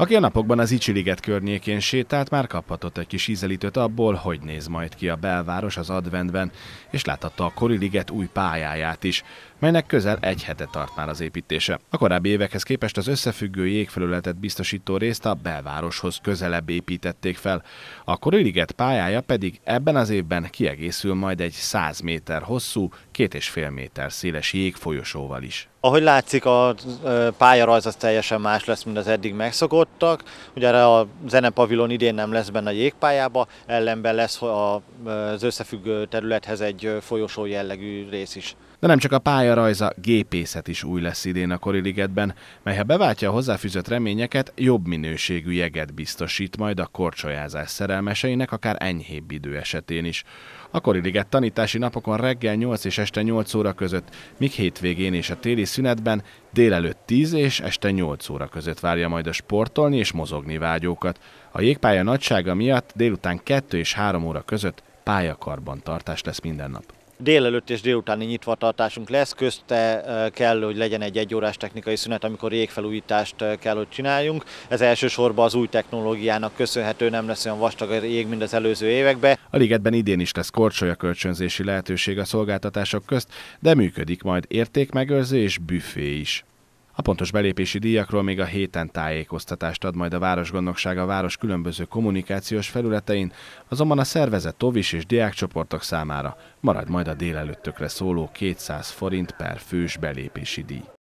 Aki a napokban az Icsiliget környékén sétált, már kaphatott egy kis ízelítőt abból, hogy néz majd ki a belváros az adventben, és láthatta a Koriliget új pályáját is, melynek közel egy hete tart már az építése. A korábbi évekhez képest az összefüggő jégfelületet biztosító részt a belvároshoz közelebb építették fel, a Koriliget pályája pedig ebben az évben kiegészül majd egy 100 méter hosszú két és fél méter széles jégfolyosóval is. Ahogy látszik, a pályarajz az teljesen más lesz, mint az eddig megszokottak. Ugye erre a zenepavilon idén nem lesz benne a jégpályába, ellenben lesz az összefüggő területhez egy folyosó jellegű rész is. De nem csak a pálya rajza, gépészet is új lesz idén a Koriligetben, mely ha beváltja a hozzáfűzött reményeket, jobb minőségű jeget biztosít majd a korcsolyázás szerelmeseinek akár enyhébb idő esetén is. A Koriliget tanítási napokon reggel 8 és este 8 óra között, míg hétvégén és a téli szünetben délelőtt 10 és este 8 óra között várja majd a sportolni és mozogni vágyókat. A jégpálya nagysága miatt délután 2 és 3 óra között tartás lesz minden nap délelőtt és délutáni nyitvatartásunk lesz, közte kell, hogy legyen egy egyórás technikai szünet, amikor jégfelújítást kell, hogy csináljunk. Ez elsősorban az új technológiának köszönhető, nem lesz olyan vastag a jég, mint az előző években. A ligetben idén is lesz korcsolya kölcsönzési lehetőség a szolgáltatások közt, de működik majd értékmegőrző és büfé is. A pontos belépési díjakról még a héten tájékoztatást ad majd a Városgondnokság a város különböző kommunikációs felületein, azonban a szervezet tovis és diákcsoportok számára marad majd a délelőttökre szóló 200 forint per fős belépési díj.